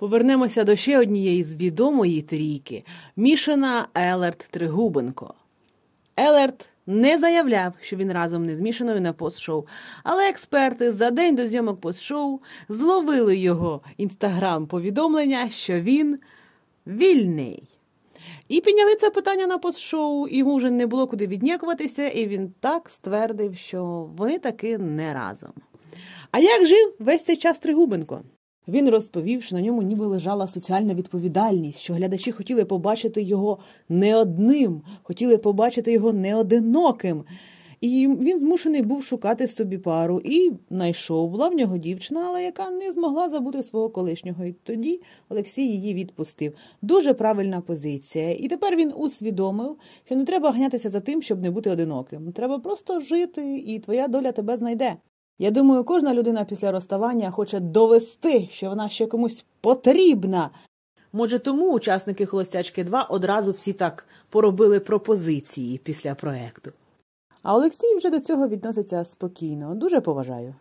Повернемося до ще однієї з відомої трійки мішана Елерт Тригубенко. Елерт не заявляв, що він разом не змішаною на постшоу, але експерти за день до зйомок постшоу зловили його інстаграм-повідомлення, що він вільний. І підняли це питання на постшоу, йому вже не було куди віднякуватися, і він так ствердив, що вони таки не разом. А як жив весь цей час Тригубенко? Він розповів, що на ньому ніби лежала соціальна відповідальність, що глядачі хотіли побачити його не одним, хотіли побачити його не одиноким. І він змушений був шукати собі пару і знайшов. Була в нього дівчина, але яка не змогла забути свого колишнього. І тоді Олексій її відпустив. Дуже правильна позиція. І тепер він усвідомив, що не треба ганятися за тим, щоб не бути одиноким. Треба просто жити, і твоя доля тебе знайде. Я думаю, кожна людина після розставання хоче довести, що вона ще комусь потрібна. Може, тому учасники Холостячки 2 одразу всі так поробили пропозиції після проекту. А Олексій вже до цього відноситься спокійно, дуже поважаю.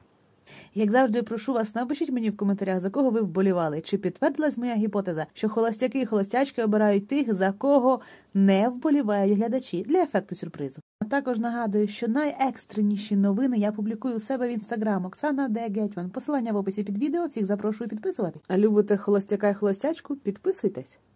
Як завжди, прошу вас, напишіть мені в коментарях, за кого ви вболівали. Чи підтвердилась моя гіпотеза, що холостяки і холостячки обирають тих, за кого не вболівають глядачі для ефекту сюрпризу? А також нагадую, що найекстреніші новини я публікую у себе в інстаграм Оксана Де Гетьман. Посилання в описі під відео. Всіх запрошую підписувати. А любите холостяка і холостячку? Підписуйтесь.